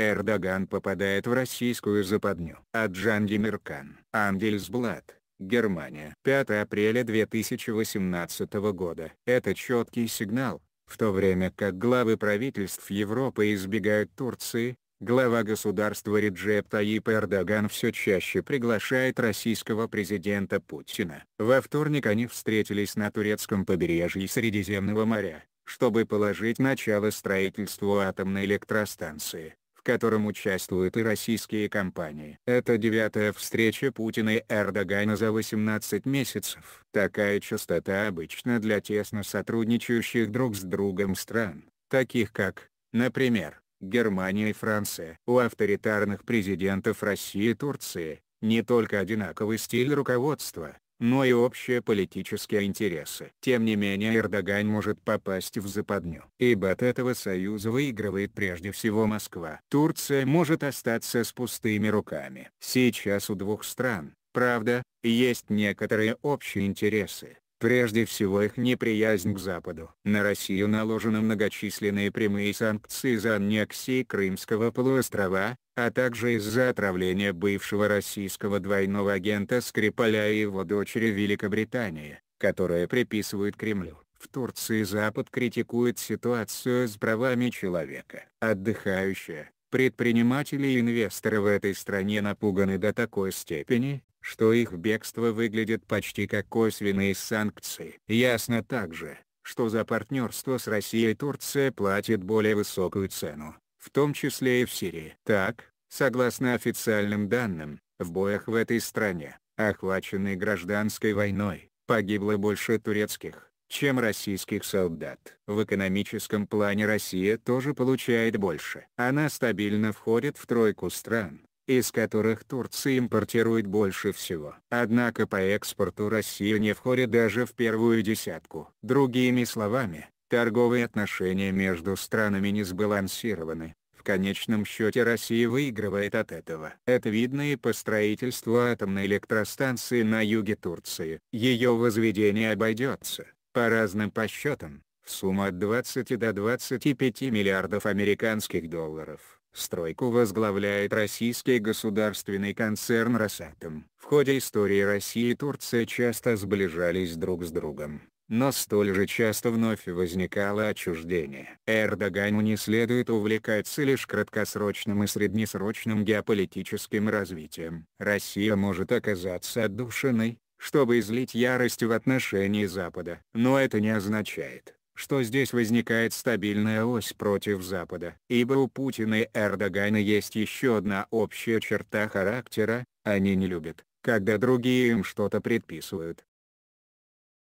Эрдоган попадает в российскую западню. От Джандимиркан. Ангельсблат. Германия. 5 апреля 2018 года. Это четкий сигнал, в то время как главы правительств Европы избегают Турции, глава государства Реджеп Таип Эрдоган все чаще приглашает российского президента Путина. Во вторник они встретились на турецком побережье Средиземного моря, чтобы положить начало строительству атомной электростанции котором участвуют и российские компании. Это девятая встреча Путина и Эрдогана за 18 месяцев. Такая частота обычна для тесно сотрудничающих друг с другом стран, таких как, например, Германия и Франция. У авторитарных президентов России и Турции, не только одинаковый стиль руководства, но и общие политические интересы. Тем не менее Эрдоган может попасть в западню. Ибо от этого союза выигрывает прежде всего Москва. Турция может остаться с пустыми руками. Сейчас у двух стран, правда, есть некоторые общие интересы. Прежде всего их неприязнь к Западу. На Россию наложены многочисленные прямые санкции за аннексии Крымского полуострова, а также из-за отравления бывшего российского двойного агента Скрипаля и его дочери Великобритании, которая приписывают Кремлю. В Турции Запад критикует ситуацию с правами человека. Отдыхающие, предприниматели и инвесторы в этой стране напуганы до такой степени, что их бегство выглядит почти как косвенные санкции. Ясно также, что за партнерство с Россией Турция платит более высокую цену, в том числе и в Сирии. Так, согласно официальным данным, в боях в этой стране, охваченной гражданской войной, погибло больше турецких, чем российских солдат. В экономическом плане Россия тоже получает больше. Она стабильно входит в тройку стран, из которых Турция импортирует больше всего. Однако по экспорту Россия не входит даже в первую десятку. Другими словами, торговые отношения между странами не сбалансированы. В конечном счете Россия выигрывает от этого. Это видно и по строительству атомной электростанции на юге Турции. Ее возведение обойдется, по разным подсчетам, в сумму от 20 до 25 миллиардов американских долларов. Стройку возглавляет российский государственный концерн «Росатом». В ходе истории России и Турция часто сближались друг с другом, но столь же часто вновь возникало отчуждение. Эрдогану не следует увлекаться лишь краткосрочным и среднесрочным геополитическим развитием. Россия может оказаться отдушиной, чтобы излить ярость в отношении Запада. Но это не означает, что здесь возникает стабильная ось против Запада. Ибо у Путина и Эрдогана есть еще одна общая черта характера, они не любят, когда другие им что-то предписывают.